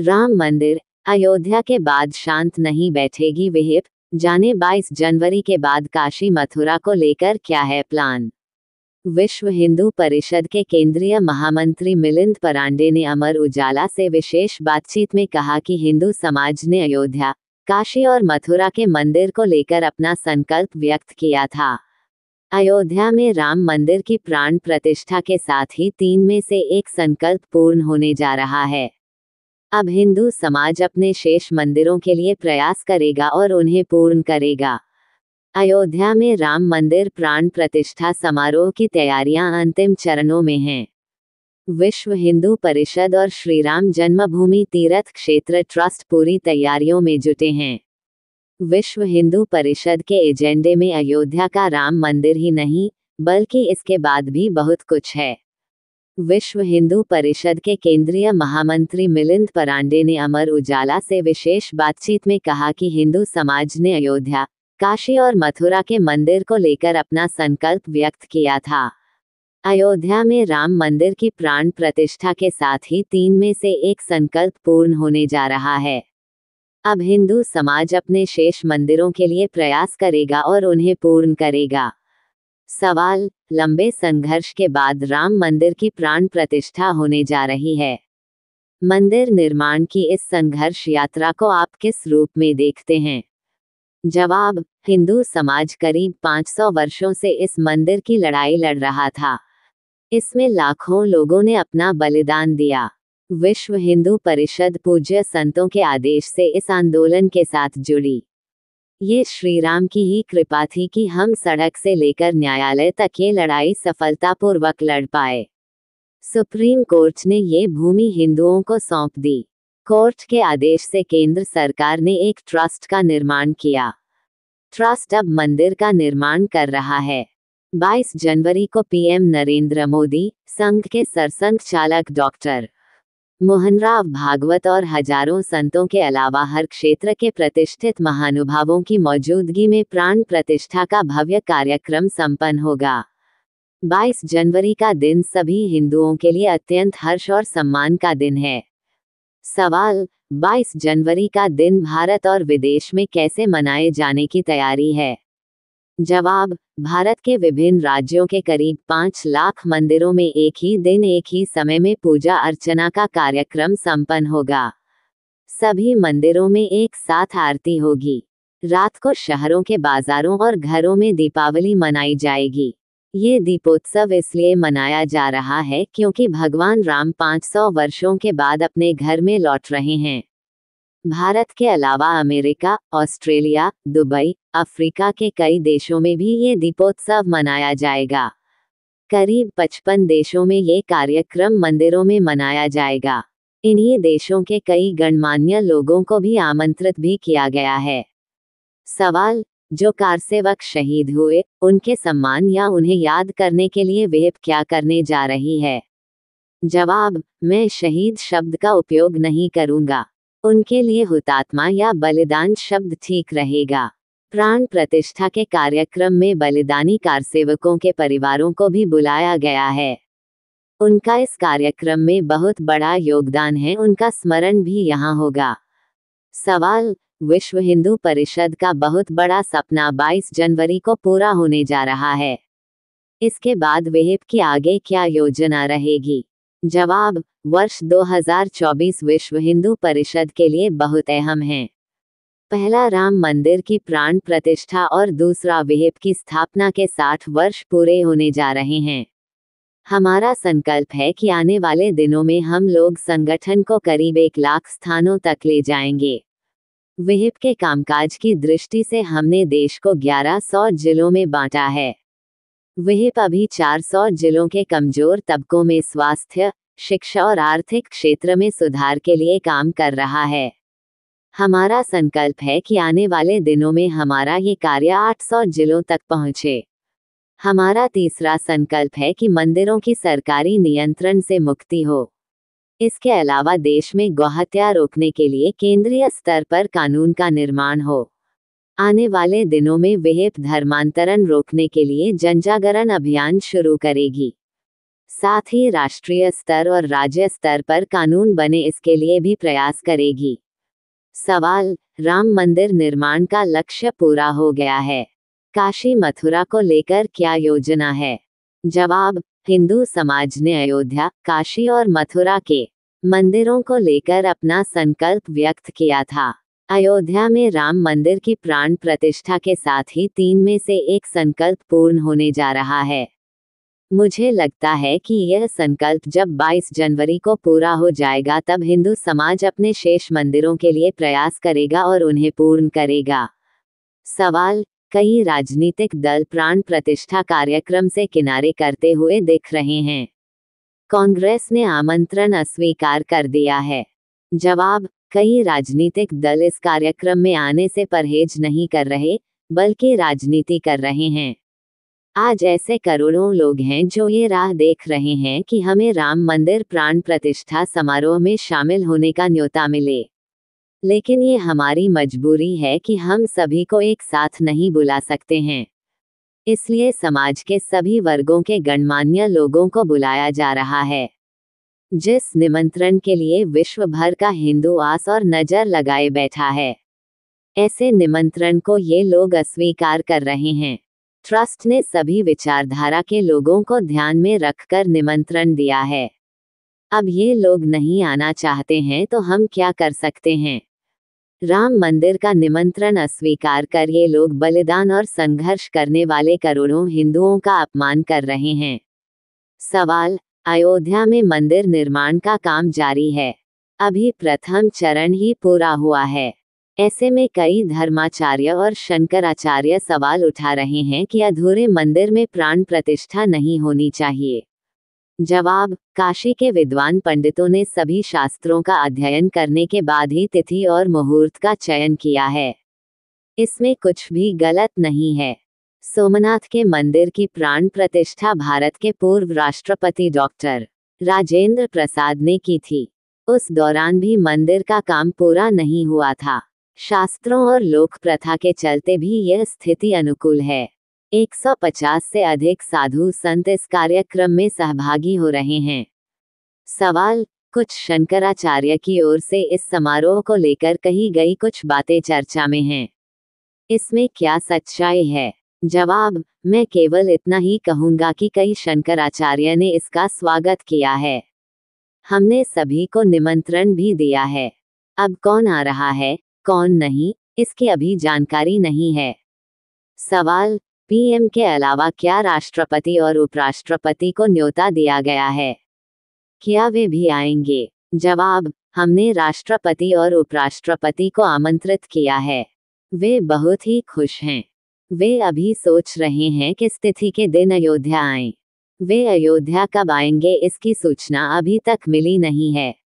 राम मंदिर अयोध्या के बाद शांत नहीं बैठेगी विहिप जाने 22 जनवरी के बाद काशी मथुरा को लेकर क्या है प्लान विश्व हिंदू परिषद के केंद्रीय महामंत्री मिलिंद परांडे ने अमर उजाला से विशेष बातचीत में कहा कि हिंदू समाज ने अयोध्या काशी और मथुरा के मंदिर को लेकर अपना संकल्प व्यक्त किया था अयोध्या में राम मंदिर की प्राण प्रतिष्ठा के साथ ही तीन में से एक संकल्प पूर्ण होने जा रहा है अब हिंदू समाज अपने शेष मंदिरों के लिए प्रयास करेगा और उन्हें पूर्ण करेगा अयोध्या में राम मंदिर प्राण प्रतिष्ठा समारोह की तैयारियां अंतिम चरणों में हैं विश्व हिंदू परिषद और श्रीराम जन्मभूमि तीर्थ क्षेत्र ट्रस्ट पूरी तैयारियों में जुटे हैं विश्व हिंदू परिषद के एजेंडे में अयोध्या का राम मंदिर ही नहीं बल्कि इसके बाद भी बहुत कुछ है विश्व हिंदू परिषद के केंद्रीय महामंत्री मिलिंद परांडे ने अमर उजाला से विशेष बातचीत में कहा कि हिंदू समाज ने अयोध्या काशी और मथुरा के मंदिर को लेकर अपना संकल्प व्यक्त किया था अयोध्या में राम मंदिर की प्राण प्रतिष्ठा के साथ ही तीन में से एक संकल्प पूर्ण होने जा रहा है अब हिंदू समाज अपने शेष मंदिरों के लिए प्रयास करेगा और उन्हें पूर्ण करेगा सवाल लंबे संघर्ष के बाद राम मंदिर की प्राण प्रतिष्ठा होने जा रही है मंदिर निर्माण की इस संघर्ष यात्रा को आप किस रूप में देखते हैं जवाब हिंदू समाज करीब 500 वर्षों से इस मंदिर की लड़ाई लड़ रहा था इसमें लाखों लोगों ने अपना बलिदान दिया विश्व हिंदू परिषद पूज्य संतों के आदेश से इस आंदोलन के साथ जुड़ी ये श्री राम की ही कृपा थी कि हम सड़क से लेकर न्यायालय तक ये लड़ाई सफलतापूर्वक लड़ पाए सुप्रीम कोर्ट ने ये भूमि हिंदुओं को सौंप दी कोर्ट के आदेश से केंद्र सरकार ने एक ट्रस्ट का निर्माण किया ट्रस्ट अब मंदिर का निर्माण कर रहा है 22 जनवरी को पीएम नरेंद्र मोदी संघ के सरसंघ चालक डॉक्टर मोहनराव भागवत और हजारों संतों के अलावा हर क्षेत्र के प्रतिष्ठित महानुभावों की मौजूदगी में प्राण प्रतिष्ठा का भव्य कार्यक्रम संपन्न होगा 22 जनवरी का दिन सभी हिंदुओं के लिए अत्यंत हर्ष और सम्मान का दिन है सवाल 22 जनवरी का दिन भारत और विदेश में कैसे मनाए जाने की तैयारी है जवाब भारत के विभिन्न राज्यों के करीब पाँच लाख मंदिरों में एक ही दिन एक ही समय में पूजा अर्चना का कार्यक्रम संपन्न होगा सभी मंदिरों में एक साथ आरती होगी रात को शहरों के बाजारों और घरों में दीपावली मनाई जाएगी ये दीपोत्सव इसलिए मनाया जा रहा है क्योंकि भगवान राम 500 वर्षों के बाद अपने घर में लौट रहे हैं भारत के अलावा अमेरिका ऑस्ट्रेलिया दुबई अफ्रीका के कई देशों में भी ये दीपोत्सव मनाया जाएगा करीब 55 देशों में ये कार्यक्रम मंदिरों में मनाया जाएगा इन्हीं देशों के कई गणमान्य लोगों को भी आमंत्रित भी किया गया है सवाल जो कार सेवक शहीद हुए उनके सम्मान या उन्हें याद करने के लिए वेब क्या करने जा रही है जवाब मैं शहीद शब्द का उपयोग नहीं करूंगा उनके लिए हुतात्मा या बलिदान शब्द ठीक रहेगा प्राण प्रतिष्ठा के कार्यक्रम में बलिदानी कारसेवकों के परिवारों को भी बुलाया गया है उनका इस कार्यक्रम में बहुत बड़ा योगदान है उनका स्मरण भी यहाँ होगा सवाल विश्व हिंदू परिषद का बहुत बड़ा सपना 22 जनवरी को पूरा होने जा रहा है इसके बाद वेब की आगे क्या योजना रहेगी जवाब वर्ष 2024 विश्व हिंदू परिषद के लिए बहुत अहम है पहला राम मंदिर की प्राण प्रतिष्ठा और दूसरा विहिप की स्थापना के साठ वर्ष पूरे होने जा रहे हैं हमारा संकल्प है कि आने वाले दिनों में हम लोग संगठन को करीब एक लाख स्थानों तक ले जाएंगे विहिप के कामकाज की दृष्टि से हमने देश को 1100 जिलों में बांटा है विहिप अभी 400 जिलों के कमजोर तबकों में स्वास्थ्य शिक्षा और आर्थिक क्षेत्र में सुधार के लिए काम कर रहा है हमारा संकल्प है कि आने वाले दिनों में हमारा ये कार्य 800 जिलों तक पहुंचे। हमारा तीसरा संकल्प है कि मंदिरों की सरकारी नियंत्रण से मुक्ति हो इसके अलावा देश में गौहत्या रोकने के लिए केंद्रीय स्तर पर कानून का निर्माण हो आने वाले दिनों में विहिप धर्मांतरण रोकने के लिए जनजागरण अभियान शुरू करेगी साथ ही राष्ट्रीय स्तर और राज्य स्तर पर कानून बने इसके लिए भी प्रयास करेगी सवाल राम मंदिर निर्माण का लक्ष्य पूरा हो गया है काशी मथुरा को लेकर क्या योजना है जवाब हिंदू समाज ने अयोध्या काशी और मथुरा के मंदिरों को लेकर अपना संकल्प व्यक्त किया था अयोध्या में राम मंदिर की प्राण प्रतिष्ठा के साथ ही तीन में से एक संकल्प पूर्ण होने जा रहा है मुझे लगता है कि यह संकल्प जब 22 जनवरी को पूरा हो जाएगा तब हिंदू समाज अपने शेष मंदिरों के लिए प्रयास करेगा और उन्हें पूर्ण करेगा सवाल कई राजनीतिक दल प्राण प्रतिष्ठा कार्यक्रम से किनारे करते हुए दिख रहे हैं कांग्रेस ने आमंत्रण अस्वीकार कर दिया है जवाब कई राजनीतिक दल इस कार्यक्रम में आने से परहेज नहीं कर रहे बल्कि राजनीति कर रहे हैं आज ऐसे करोड़ों लोग हैं जो ये राह देख रहे हैं कि हमें राम मंदिर प्राण प्रतिष्ठा समारोह में शामिल होने का न्योता मिले लेकिन ये हमारी मजबूरी है कि हम सभी को एक साथ नहीं बुला सकते हैं इसलिए समाज के सभी वर्गों के गणमान्य लोगों को बुलाया जा रहा है जिस निमंत्रण के लिए विश्व भर का हिंदू आस और नजर लगाए बैठा है ऐसे निमंत्रण को ये लोग अस्वीकार कर रहे हैं ट्रस्ट ने सभी विचारधारा के लोगों को ध्यान में रखकर निमंत्रण दिया है अब ये लोग नहीं आना चाहते हैं तो हम क्या कर सकते हैं राम मंदिर का निमंत्रण अस्वीकार कर ये लोग बलिदान और संघर्ष करने वाले करोड़ों हिंदुओं का अपमान कर रहे हैं सवाल अयोध्या में मंदिर निर्माण का काम जारी है अभी प्रथम चरण ही पूरा हुआ है ऐसे में कई धर्माचार्य और शंकराचार्य सवाल उठा रहे हैं कि अधूरे मंदिर में प्राण प्रतिष्ठा नहीं होनी चाहिए जवाब काशी के विद्वान पंडितों ने सभी शास्त्रों का अध्ययन करने के बाद ही तिथि और मुहूर्त का चयन किया है इसमें कुछ भी गलत नहीं है सोमनाथ के मंदिर की प्राण प्रतिष्ठा भारत के पूर्व राष्ट्रपति डॉक्टर राजेंद्र प्रसाद ने की थी उस दौरान भी मंदिर का काम पूरा नहीं हुआ था शास्त्रों और लोक प्रथा के चलते भी यह स्थिति अनुकूल है 150 से अधिक साधु संत इस कार्यक्रम में सहभागी हो रहे हैं सवाल कुछ शंकराचार्य की ओर से इस समारोह को लेकर कही गई कुछ बातें चर्चा में हैं इसमें क्या सच्चाई है जवाब मैं केवल इतना ही कहूंगा कि कई शंकराचार्य ने इसका स्वागत किया है हमने सभी को निमंत्रण भी दिया है अब कौन आ रहा है कौन नहीं इसकी अभी जानकारी नहीं है सवाल पीएम के अलावा क्या राष्ट्रपति और उपराष्ट्रपति को न्योता दिया गया है क्या वे भी आएंगे जवाब हमने राष्ट्रपति और उपराष्ट्रपति को आमंत्रित किया है वे बहुत ही खुश हैं वे अभी सोच रहे हैं कि स्थिति के दिन अयोध्या आए वे अयोध्या कब आएंगे इसकी सूचना अभी तक मिली नहीं है